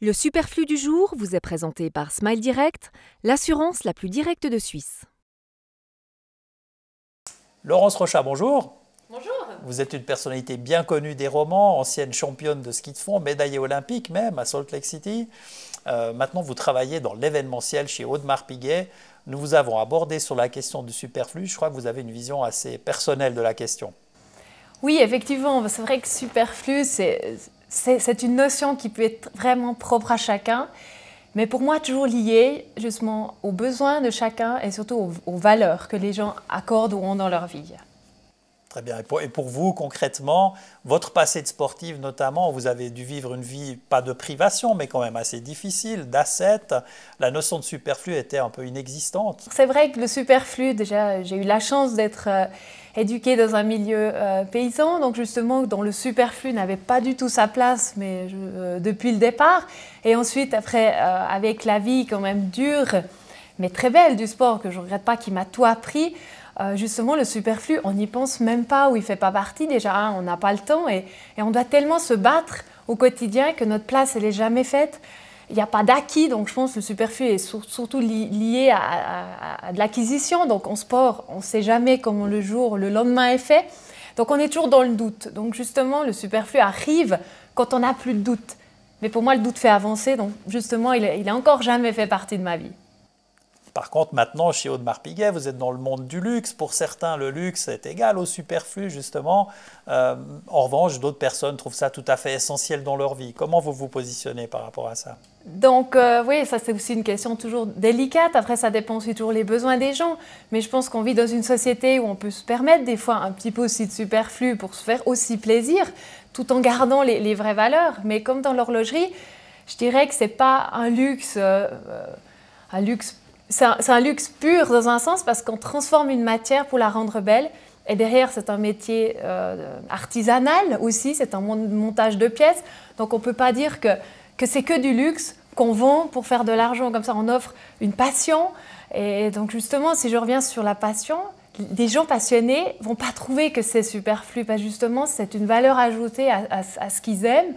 Le superflu du jour vous est présenté par Smile Direct, l'assurance la plus directe de Suisse. Laurence Rochat, bonjour. Bonjour. Vous êtes une personnalité bien connue des romans, ancienne championne de ski de fond, médaillée olympique même à Salt Lake City. Euh, maintenant, vous travaillez dans l'événementiel chez Audemars Piguet. Nous vous avons abordé sur la question du superflu. Je crois que vous avez une vision assez personnelle de la question. Oui, effectivement, c'est vrai que superflu, c'est c'est une notion qui peut être vraiment propre à chacun, mais pour moi toujours liée justement aux besoins de chacun et surtout aux, valeurs que les gens accordent ou ont dans leur vie. Très bien. Et pour, vous, concrètement, votre passé de sportive notamment, vous avez dû vivre une vie, pas de privation, mais quand même assez difficile, d'asset. La notion de superflu était un peu inexistante. C'est vrai que le superflu, déjà, j'ai eu la chance d'être euh, éduquée dans un milieu euh, paysan, donc justement, dont le superflu n'avait pas du tout sa place, mais euh, depuis le départ. Et ensuite, après, avec la vie quand même dure, mais très belle du sport, que je ne regrette pas, qui m'a tout appris. Euh, justement le superflu, on n'y pense même pas ou il fait pas partie déjà, hein, on n'a pas le temps et, on doit tellement se battre au quotidien que notre place, elle n'est jamais faite. Il n'y a pas d'acquis, donc je pense que le superflu est surtout lié à, à de l'acquisition. Donc en sport, on ne sait jamais comment le jour, le lendemain est fait. Donc on est toujours dans le doute. Donc justement, le superflu arrive quand on n'a plus de doute. Mais pour moi, le doute fait avancer, donc justement, il n'a encore jamais fait partie de ma vie. Par contre, maintenant, chez Audemars Piguet, vous êtes dans le monde du luxe. Pour certains, le luxe est égal au superflu, justement. Euh, en revanche, d'autres personnes trouvent ça tout à fait essentiel dans leur vie. Comment vous vous positionnez par rapport à ça donc euh, oui, ça c'est aussi une question toujours délicate. Après, ça dépend aussi toujours les besoins des gens. Mais je pense qu'on vit dans une société où on peut se permettre des fois un petit peu aussi de superflu pour se faire aussi plaisir, tout en gardant les, vraies valeurs. Mais comme dans l'horlogerie, je dirais que c'est pas un luxe, euh, un luxe c'est un, luxe pur dans un sens parce qu'on transforme une matière pour la rendre belle. Et derrière, c'est un métier euh, artisanal aussi, c'est un montage de pièces. Donc on ne peut pas dire que, c'est que du luxe qu'on vend pour faire de l'argent. Comme ça, on offre une passion. Et donc justement, si je reviens sur la passion, des gens passionnés vont pas trouver que c'est superflu. Pas justement, c'est une valeur ajoutée à, ce qu'ils aiment.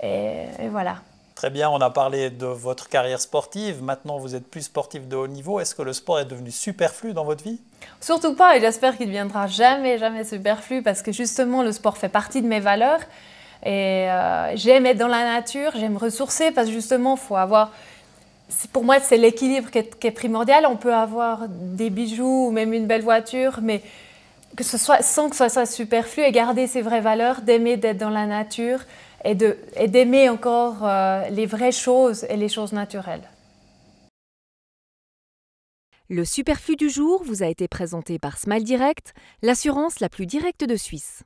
et voilà. Très bien, on a parlé de votre carrière sportive. Maintenant, vous êtes plus sportif de haut niveau. Est-ce que le sport est devenu superflu dans votre vie Surtout pas, et j'espère qu'il ne deviendra jamais, jamais superflu, parce que justement, le sport fait partie de mes valeurs. Et euh, j'aime être dans la nature, j'aime ressourcer, parce que justement, faut avoir... Pour moi, c'est l'équilibre qui, est primordial. On peut avoir des bijoux ou même une belle voiture, mais que ce soit sans que ce soit superflu et garder ses vraies valeurs, d'aimer d'être dans la nature, et d'aimer encore euh, les vraies choses et les choses naturelles. Le superflu du jour vous a été présenté par Smile Direct, l'assurance la plus directe de Suisse.